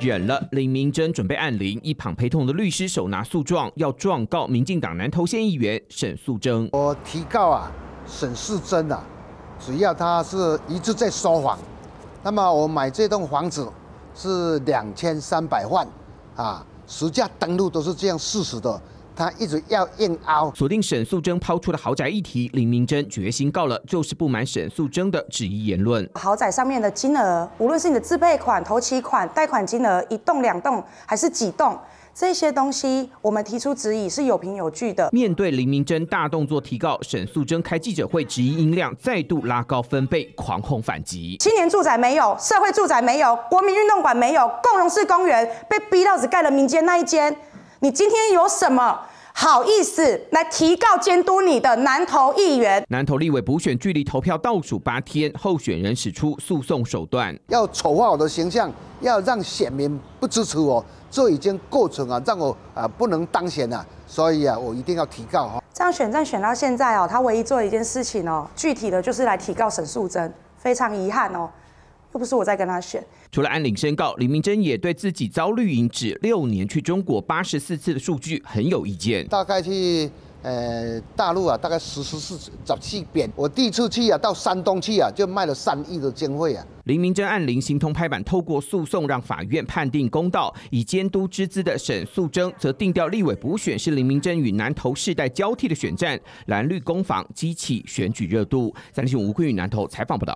忍了，林明珍准备按铃，一旁陪同的律师手拿诉状，要状告民进党南投县议员沈素贞。我提告啊，沈素贞啊，只要他是一直在说谎，那么我买这栋房子是两千三百万啊，实价登录都是这样事实的。他一直要硬凹，锁定沈素贞抛出的豪宅议题，林明珍决心告了，就是不满沈素贞的质疑言论。豪宅上面的金额，无论是你的自备款、投期款、贷款金额，一栋、两栋还是几栋，这些东西我们提出质疑是有凭有据的。面对林明珍大动作提告，沈素贞开记者会质疑音量，再度拉高分贝，狂轰反击。青年住宅没有，社会住宅没有，国民运动馆没有，共荣式公园被逼到只盖了民间那一间，你今天有什么？好意思来提告监督你的南投议员，南投立委补选距离投票倒数八天，候选人使出诉讼手段，要丑化我的形象，要让选民不支持我，这已经构成啊，让我啊不能当选了，所以啊我一定要提告。这样选战选到现在哦，他唯一做的一件事情哦，具体的就是来提告沈素贞，非常遗憾哦。又不是我在跟他选。除了安领申告，林明珍也对自己遭绿营指六年去中国八十四次的数据很有意见。大概去呃大陆啊，大概十十四次早去扁。我第一次去啊，到山东去啊，就卖了三亿的经费啊。林明珍按领行通拍板，透过诉讼让法院判定公道。以监督之姿的沈素贞，则定调立委补选是林明珍与南投世代交替的选战，蓝绿攻防激起选举热度。三立新闻吴坤与南投采访报道。